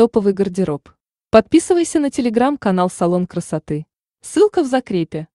Топовый гардероб. Подписывайся на телеграм-канал «Салон красоты». Ссылка в закрепе.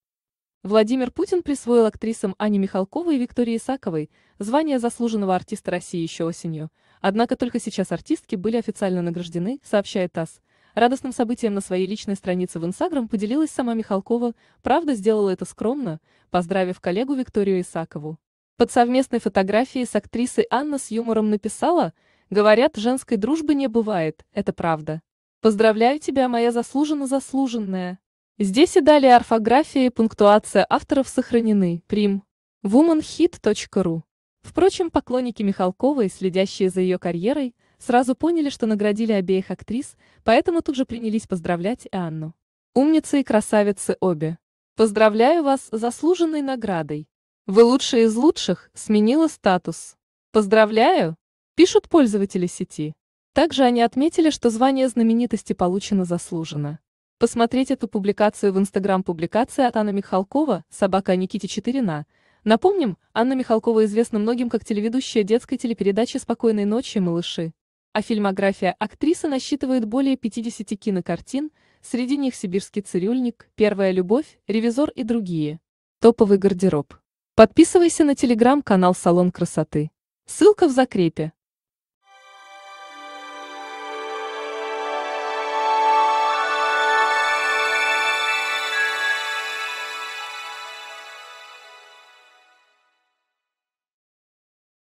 Владимир Путин присвоил актрисам Ане Михалковой и Виктории Исаковой звание заслуженного артиста России еще осенью. Однако только сейчас артистки были официально награждены, сообщает ТАСС. Радостным событием на своей личной странице в Инстаграм поделилась сама Михалкова, правда сделала это скромно, поздравив коллегу Викторию Исакову. Под совместной фотографией с актрисой Анна с юмором написала – Говорят, женской дружбы не бывает, это правда. Поздравляю тебя, моя заслуженно-заслуженная. Здесь и далее орфография и пунктуация авторов сохранены. Прим. womanhit.ru Впрочем, поклонники Михалковой, следящие за ее карьерой, сразу поняли, что наградили обеих актрис, поэтому тут же принялись поздравлять и Анну. Умницы и красавицы обе. Поздравляю вас с заслуженной наградой. Вы лучшие из лучших, сменила статус. Поздравляю! пишут пользователи сети. Также они отметили, что звание знаменитости получено заслуженно. Посмотреть эту публикацию в Инстаграм публикации от Анны Михалкова, собака Никите Четырина. Напомним, Анна Михалкова известна многим как телеведущая детской телепередачи «Спокойной ночи, малыши». А фильмография актрисы насчитывает более 50 кинокартин, среди них «Сибирский цирюльник», «Первая любовь», «Ревизор» и другие. Топовый гардероб. Подписывайся на телеграм-канал «Салон красоты». Ссылка в закрепе.